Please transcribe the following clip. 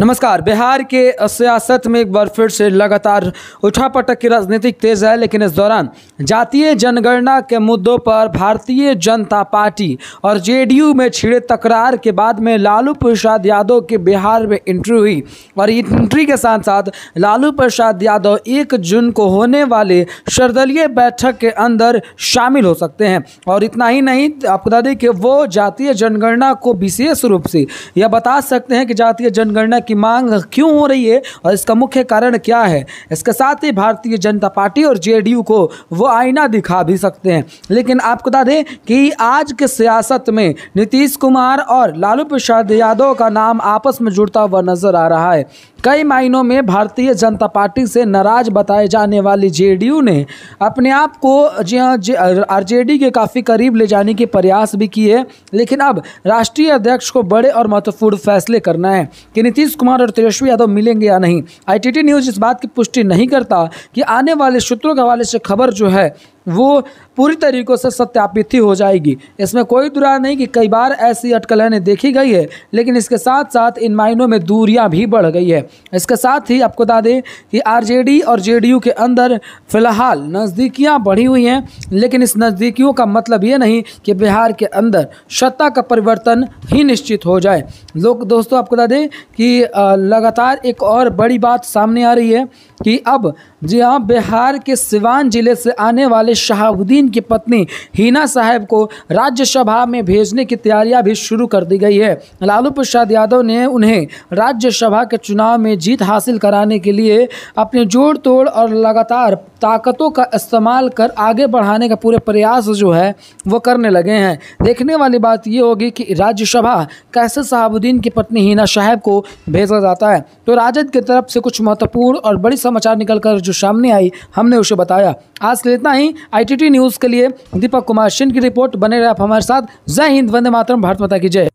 नमस्कार बिहार के सियासत में एक बार फिर से लगातार उठापटक की राजनीतिक तेज है लेकिन इस दौरान जातीय जनगणना के मुद्दों पर भारतीय जनता पार्टी और जेडीयू में छिड़े तकरार के बाद में लालू प्रसाद यादव के बिहार में एंट्री हुई और एंट्री के साथ साथ लालू प्रसाद यादव एक जून को होने वाले सर्वदलीय बैठक के अंदर शामिल हो सकते हैं और इतना ही नहीं आपको बता दें कि वो जातीय जनगणना को विशेष रूप से यह बता सकते हैं कि जातीय जनगणना की मांग क्यों हो रही है और इसका मुख्य कारण क्या है इसके साथ ही भारतीय जनता पार्टी और जेडीयू को वो आईना दिखा भी सकते हैं लेकिन आपको बता दें कि आज के सियासत में नीतीश कुमार और लालू प्रसाद यादव का नाम आपस में जुड़ता हुआ नजर आ रहा है कई मायनों में भारतीय जनता पार्टी से नाराज बताए जाने वाली जेडीयू ने अपने आप को जी हाँ आरजेडी के काफ़ी करीब ले जाने के प्रयास भी किए लेकिन अब राष्ट्रीय अध्यक्ष को बड़े और महत्वपूर्ण फैसले करना है कि नीतीश कुमार और तेजस्वी यादव मिलेंगे या नहीं आईटीटी न्यूज़ इस बात की पुष्टि नहीं करता कि आने वाले सूत्रों के हवाले से खबर जो है वो पूरी तरीक़ों से सत्यापित ही हो जाएगी इसमें कोई दुरा नहीं कि कई बार ऐसी अटकलें देखी गई है लेकिन इसके साथ साथ इन मायनों में दूरियां भी बढ़ गई है इसके साथ ही आपको बता दें कि आरजेडी और जेडीयू के अंदर फिलहाल नज़दीकियाँ बढ़ी हुई हैं लेकिन इस नज़दीकियों का मतलब ये नहीं कि बिहार के अंदर सत्ता का परिवर्तन ही निश्चित हो जाए लोग दोस्तों आपको बता दें कि लगातार एक और बड़ी बात सामने आ रही है कि अब जी हाँ बिहार के सिवान जिले से आने वाले शहाबुद्दीन की पत्नी हिना साहब को राज्यसभा में भेजने की तैयारियां भी शुरू कर दी गई है लालू प्रसाद यादव ने उन्हें राज्यसभा के चुनाव में जीत हासिल कराने के लिए अपने जोड़ तोड़ और लगातार ताकतों का इस्तेमाल कर आगे बढ़ाने का पूरे प्रयास जो है वो करने लगे हैं देखने वाली बात ये होगी कि राज्यसभा कैसे शहाबुद्दीन की पत्नी हीना साहब को भेजा जाता है तो राजद की तरफ से कुछ महत्वपूर्ण और बड़ी समाचार निकलकर जो सामने आई हमने उसे बताया आज के लिए इतना ही आईटीटी न्यूज़ के लिए दीपक कुमार सिंह की रिपोर्ट बने रहे आप हमारे साथ जय हिंद वंदे मातरम भारत माता की जय